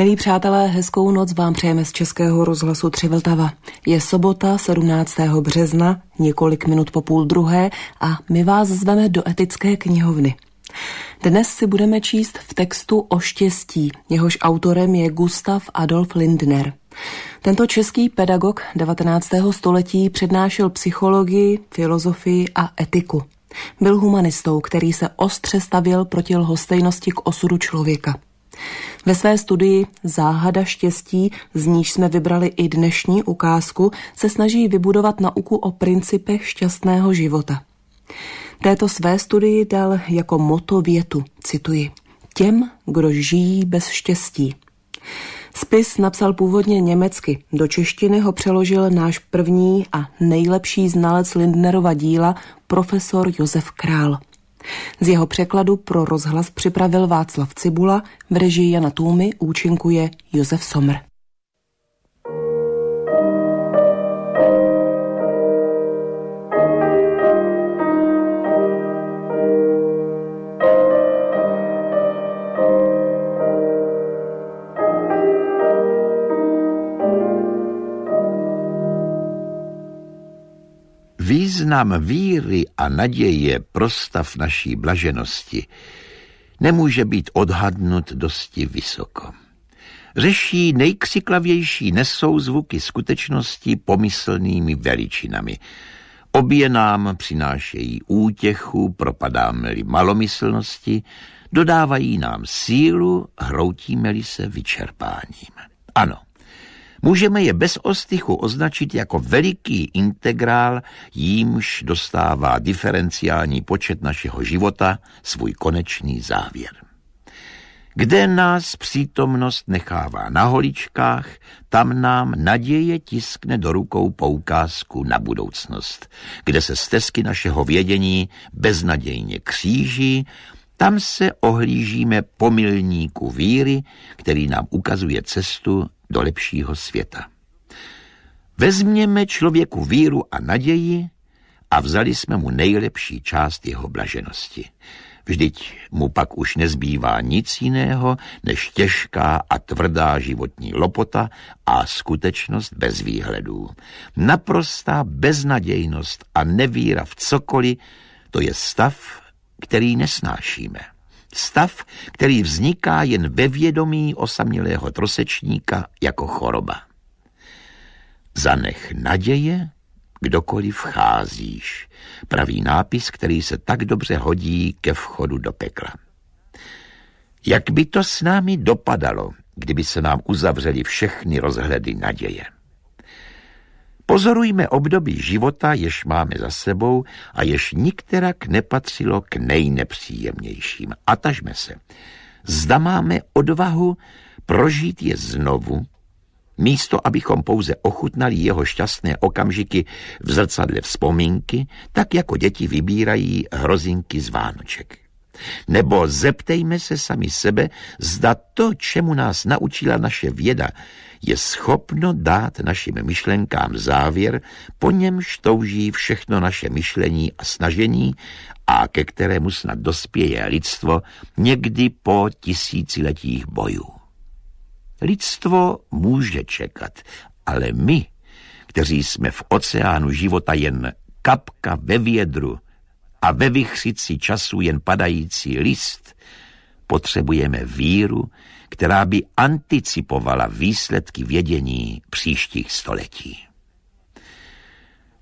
Milí přátelé, hezkou noc vám přejeme z Českého rozhlasu Tři Vltava. Je sobota 17. března, několik minut po půl druhé a my vás zveme do etické knihovny. Dnes si budeme číst v textu o štěstí, jehož autorem je Gustav Adolf Lindner. Tento český pedagog 19. století přednášel psychologii, filozofii a etiku. Byl humanistou, který se ostře stavil proti lhostejnosti k osudu člověka. Ve své studii Záhada štěstí, z níž jsme vybrali i dnešní ukázku, se snaží vybudovat nauku o principech šťastného života. Této své studii dal jako moto větu, cituji, těm, kdo žijí bez štěstí. Spis napsal původně německy, do češtiny ho přeložil náš první a nejlepší znalec Lindnerova díla, profesor Josef Král. Z jeho překladu pro rozhlas připravil Václav Cibula, v režii Jana Tůmy účinkuje Josef Somr. význam víry a naděje prostav naší blaženosti nemůže být odhadnut dosti vysoko. Řeší nejkřiklavější zvuky skutečnosti pomyslnými veličinami. Obě nám přinášejí útěchu, propadáme-li malomyslnosti, dodávají nám sílu, hroutíme-li se vyčerpáním. Ano, Můžeme je bez ostychu označit jako veliký integrál, jímž dostává diferenciální počet našeho života svůj konečný závěr. Kde nás přítomnost nechává na holičkách, tam nám naděje tiskne do rukou poukázku na budoucnost. Kde se stezky našeho vědění beznadějně kříží, tam se ohlížíme po milníku víry, který nám ukazuje cestu do lepšího světa. Vezměme člověku víru a naději a vzali jsme mu nejlepší část jeho blaženosti. Vždyť mu pak už nezbývá nic jiného než těžká a tvrdá životní lopota a skutečnost bez výhledů. Naprostá beznadějnost a nevíra v cokoliv, to je stav, který nesnášíme. Stav, který vzniká jen ve vědomí osamělého trosečníka jako choroba. Zanech naděje, kdokoliv vcházíš, Pravý nápis, který se tak dobře hodí ke vchodu do pekla. Jak by to s námi dopadalo, kdyby se nám uzavřely všechny rozhledy naděje? Pozorujme období života, jež máme za sebou a jež nikterak nepatřilo k nejnepříjemnějším. A tažme se, zda máme odvahu prožít je znovu, místo abychom pouze ochutnali jeho šťastné okamžiky v zrcadle vzpomínky, tak jako děti vybírají hrozinky z Vánoček. Nebo zeptejme se sami sebe, zda to, čemu nás naučila naše věda, je schopno dát našim myšlenkám závěr, po němž touží všechno naše myšlení a snažení a ke kterému snad dospěje lidstvo někdy po tisíciletích bojů. Lidstvo může čekat, ale my, kteří jsme v oceánu života jen kapka ve vědru, a ve vychřici času jen padající list, potřebujeme víru, která by anticipovala výsledky vědění příštích století.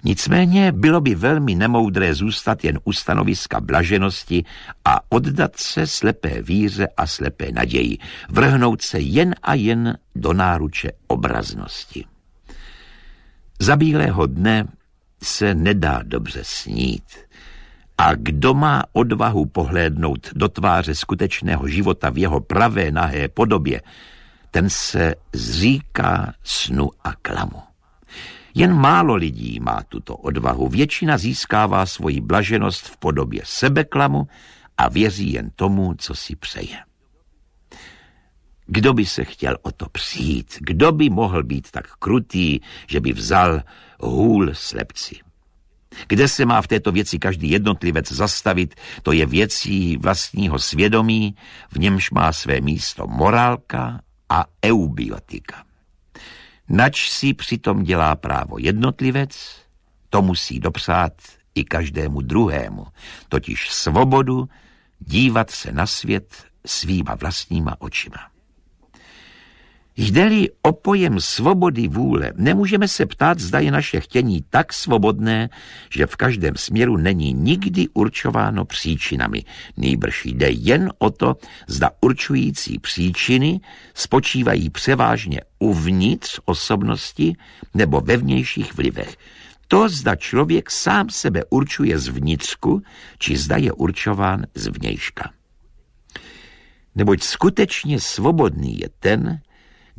Nicméně bylo by velmi nemoudré zůstat jen u stanoviska blaženosti a oddat se slepé víře a slepé naději, vrhnout se jen a jen do náruče obraznosti. Za bílého dne se nedá dobře snít. A kdo má odvahu pohlédnout do tváře skutečného života v jeho pravé nahé podobě, ten se zříká snu a klamu. Jen málo lidí má tuto odvahu, většina získává svoji blaženost v podobě sebeklamu a věří jen tomu, co si přeje. Kdo by se chtěl o to přijít? Kdo by mohl být tak krutý, že by vzal hůl slepci? Kde se má v této věci každý jednotlivec zastavit, to je věcí vlastního svědomí, v němž má své místo morálka a eubiotika. Nač si přitom dělá právo jednotlivec, to musí dopsát i každému druhému, totiž svobodu dívat se na svět svýma vlastníma očima. Jde-li o pojem svobody vůle, nemůžeme se ptát, zda je naše chtění tak svobodné, že v každém směru není nikdy určováno příčinami. Nýbrž jde jen o to, zda určující příčiny spočívají převážně uvnitř osobnosti nebo ve vnějších vlivech. To, zda člověk sám sebe určuje zvnitřku, či zda je určován zvnějška. Neboť skutečně svobodný je ten,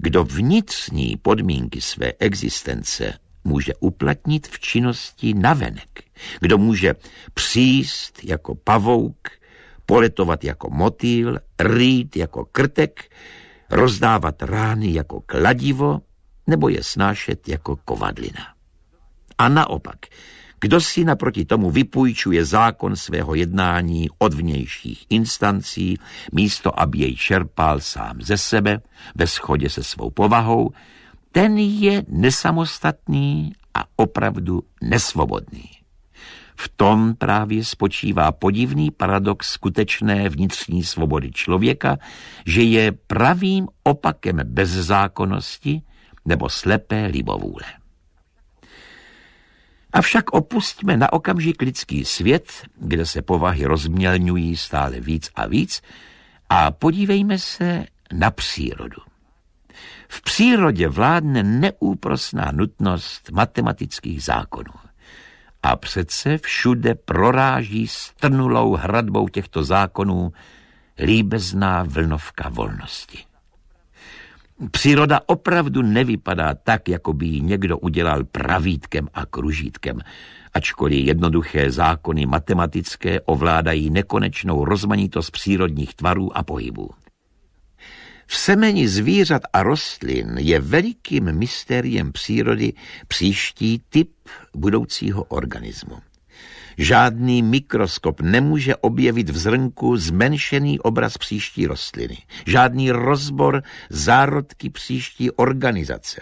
kdo vnitřní podmínky své existence může uplatnit v činnosti navenek, kdo může příst jako pavouk, poletovat jako motýl, rýt jako krtek, rozdávat rány jako kladivo nebo je snášet jako kovadlina. A naopak, kdo si naproti tomu vypůjčuje zákon svého jednání od vnějších instancí, místo aby jej čerpal sám ze sebe, ve shodě se svou povahou, ten je nesamostatný a opravdu nesvobodný. V tom právě spočívá podivný paradox skutečné vnitřní svobody člověka, že je pravým opakem bezzákonnosti nebo slepé libovůle. Avšak opustíme na okamžik lidský svět, kde se povahy rozmělňují stále víc a víc, a podívejme se na přírodu. V přírodě vládne neúprosná nutnost matematických zákonů. A přece všude proráží strnulou hradbou těchto zákonů líbezná vlnovka volnosti. Příroda opravdu nevypadá tak, jako by ji někdo udělal pravítkem a kružítkem, ačkoliv jednoduché zákony matematické ovládají nekonečnou rozmanitost přírodních tvarů a pohybů. V semeni zvířat a rostlin je velikým mystériem přírody příští typ budoucího organismu. Žádný mikroskop nemůže objevit v zrnku zmenšený obraz příští rostliny, žádný rozbor zárodky příští organizace.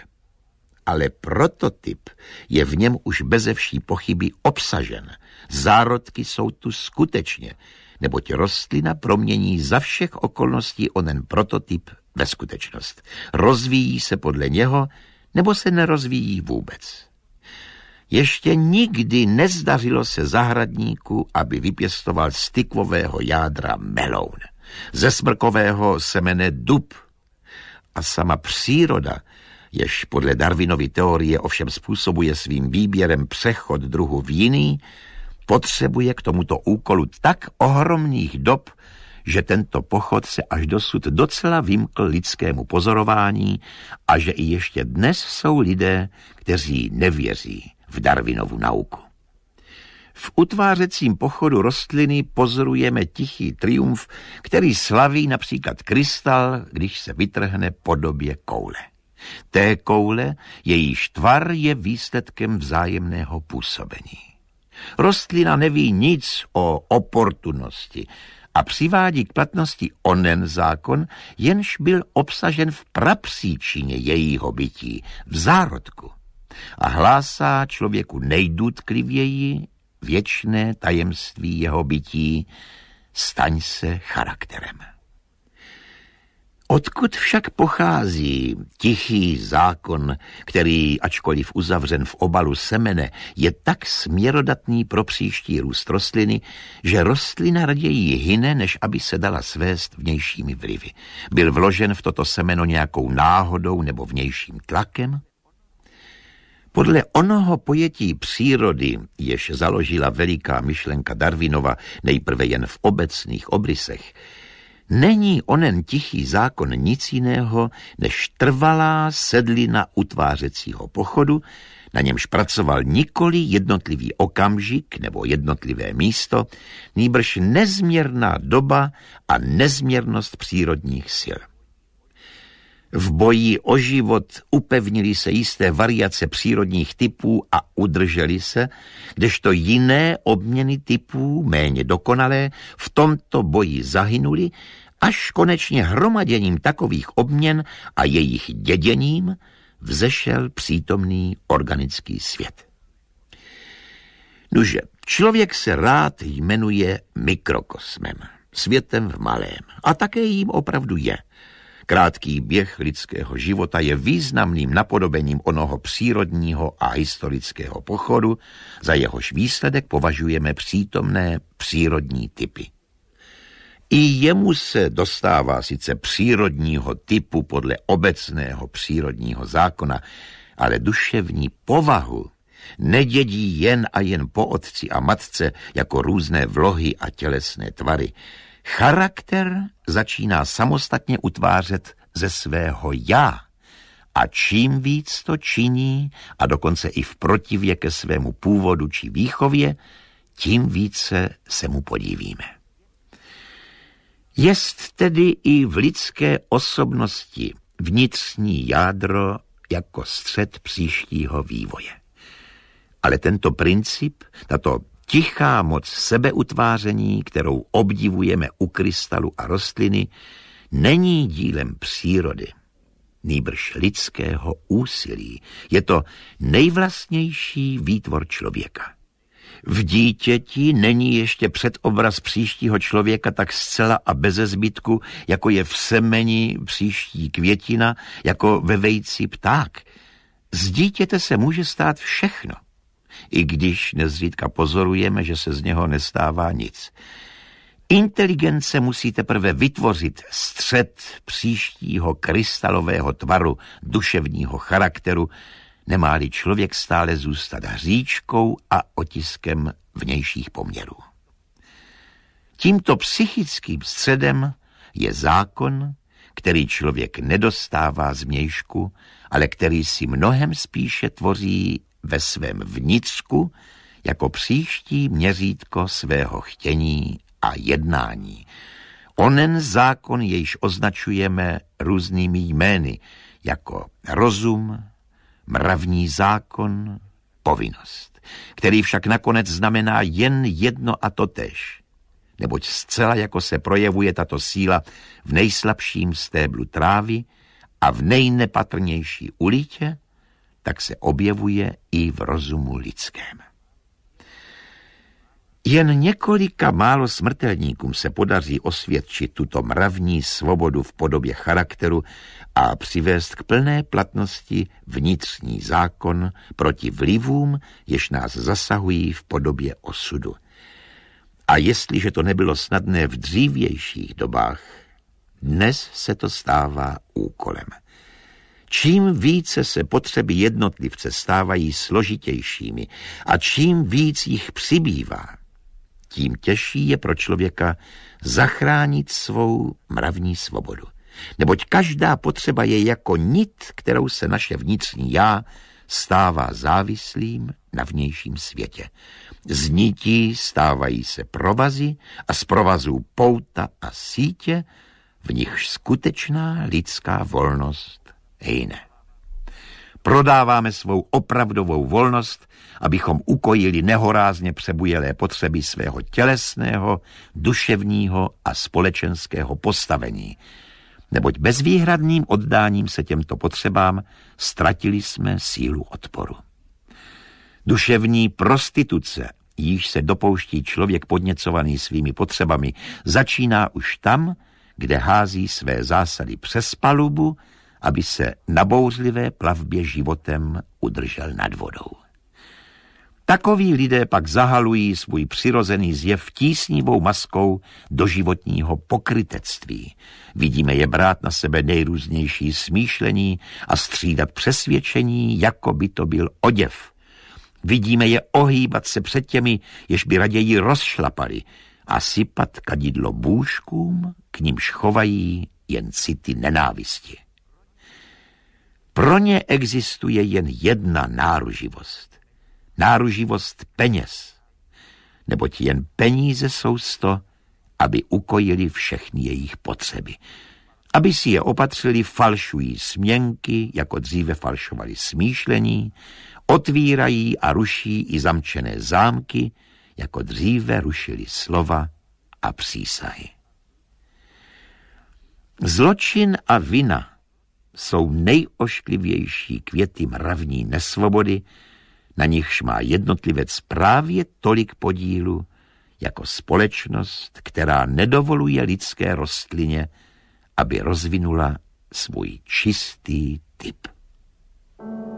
Ale prototyp je v něm už bezevší pochyby obsažen. Zárodky jsou tu skutečně, neboť rostlina promění za všech okolností onen prototyp ve skutečnost. Rozvíjí se podle něho, nebo se nerozvíjí vůbec. Ještě nikdy nezdařilo se zahradníku, aby vypěstoval tykvového jádra meloun, ze smrkového semene dub. A sama příroda, jež podle Darwinovy teorie ovšem způsobuje svým výběrem přechod druhu v jiný, potřebuje k tomuto úkolu tak ohromných dob, že tento pochod se až dosud docela vymkl lidskému pozorování a že i ještě dnes jsou lidé, kteří nevěří v Darwinovu nauku. V utvářecím pochodu rostliny pozorujeme tichý triumf, který slaví například krystal, když se vytrhne podobě koule. Té koule, jejíž tvar je výsledkem vzájemného působení. Rostlina neví nic o oportunosti a přivádí k platnosti onen zákon, jenž byl obsažen v prapříčině jejího bytí, v zárodku a hlásá člověku nejdůtklivěji věčné tajemství jeho bytí, staň se charakterem. Odkud však pochází tichý zákon, který, ačkoliv uzavřen v obalu semene, je tak směrodatný pro příští růst rostliny, že rostlina raději hyne, než aby se dala svést vnějšími vlivy. Byl vložen v toto semeno nějakou náhodou nebo vnějším tlakem? Podle onoho pojetí přírody, jež založila veliká myšlenka Darwinova nejprve jen v obecných obrysech, není onen tichý zákon nic jiného než trvalá sedlina utvářecího pochodu, na němž pracoval nikoli jednotlivý okamžik nebo jednotlivé místo, nýbrž nezměrná doba a nezměrnost přírodních sil. V boji o život upevnili se jisté variace přírodních typů a udrželi se, kdežto jiné obměny typů, méně dokonalé, v tomto boji zahynuli, až konečně hromaděním takových obměn a jejich děděním vzešel přítomný organický svět. Nuže, člověk se rád jmenuje mikrokosmem, světem v malém, a také jim opravdu je – Krátký běh lidského života je významným napodobením onoho přírodního a historického pochodu, za jehož výsledek považujeme přítomné přírodní typy. I jemu se dostává sice přírodního typu podle obecného přírodního zákona, ale duševní povahu nedědí jen a jen po otci a matce jako různé vlohy a tělesné tvary – Charakter začíná samostatně utvářet ze svého já a čím víc to činí a dokonce i v protivě ke svému původu či výchově, tím více se mu podívíme. Jest tedy i v lidské osobnosti vnitřní jádro jako střed příštího vývoje. Ale tento princip, tato tichá moc sebeutváření, kterou obdivujeme u krystalu a rostliny, není dílem přírody, nýbrž lidského úsilí. Je to nejvlastnější výtvor člověka. V dítěti není ještě předobraz příštího člověka tak zcela a beze zbytku, jako je v semeni příští květina, jako ve vejci pták. Z dítěte se může stát všechno – i když nezřídka pozorujeme, že se z něho nestává nic. Inteligence musí teprve vytvořit střed příštího krystalového tvaru duševního charakteru, nemá-li člověk stále zůstat hříčkou a otiskem vnějších poměrů. Tímto psychickým středem je zákon, který člověk nedostává z mějšku, ale který si mnohem spíše tvoří ve svém vnitřku jako příští měřítko svého chtění a jednání. Onen zákon jejž označujeme různými jmény, jako rozum, mravní zákon, povinnost, který však nakonec znamená jen jedno a to tež, neboť zcela jako se projevuje tato síla v nejslabším stéblu trávy a v nejnepatrnější ulitě, tak se objevuje i v rozumu lidském. Jen několika málo smrtelníkům se podaří osvědčit tuto mravní svobodu v podobě charakteru a přivést k plné platnosti vnitřní zákon proti vlivům, jež nás zasahují v podobě osudu. A jestliže to nebylo snadné v dřívějších dobách, dnes se to stává úkolem. Čím více se potřeby jednotlivce stávají složitějšími a čím víc jich přibývá, tím těžší je pro člověka zachránit svou mravní svobodu. Neboť každá potřeba je jako nit, kterou se naše vnitřní já stává závislým na vnějším světě. Z nití stávají se provazy a z provazů pouta a sítě, v nichž skutečná lidská volnost hejne. Prodáváme svou opravdovou volnost, abychom ukojili nehorázně přebujelé potřeby svého tělesného, duševního a společenského postavení, neboť bezvýhradným oddáním se těmto potřebám ztratili jsme sílu odporu. Duševní prostituce, již se dopouští člověk podněcovaný svými potřebami, začíná už tam, kde hází své zásady přes palubu, aby se na bouřlivé plavbě životem udržel nad vodou. Takoví lidé pak zahalují svůj přirozený zjev tísnivou maskou do životního pokrytectví. Vidíme je brát na sebe nejrůznější smýšlení a střídat přesvědčení, jako by to byl oděv. Vidíme je ohýbat se před těmi, jež by raději rozšlapali a sypat kadidlo bůžkům, k nimž chovají jen city nenávisti. Pro ně existuje jen jedna náruživost. Náruživost peněz. Neboť jen peníze jsou sto, aby ukojili všechny jejich potřeby. Aby si je opatřili, falšují směnky, jako dříve falšovali smýšlení, otvírají a ruší i zamčené zámky, jako dříve rušili slova a přísahy. Zločin a vina – jsou nejošklivější květy mravní nesvobody, na nichž má jednotlivec právě tolik podílu, jako společnost, která nedovoluje lidské rostlině, aby rozvinula svůj čistý typ. Thank you.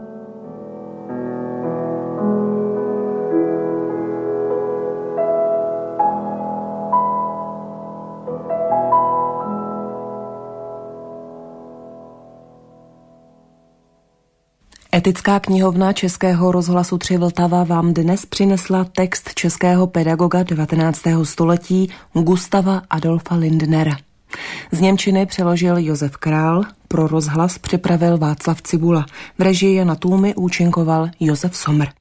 Etická knihovna Českého rozhlasu Tři Vltava vám dnes přinesla text českého pedagoga 19. století Gustava Adolfa Lindnera. Z Němčiny přeložil Josef Král, pro rozhlas připravil Václav Cibula. V režii Jana Tůmy účinkoval Josef Somr.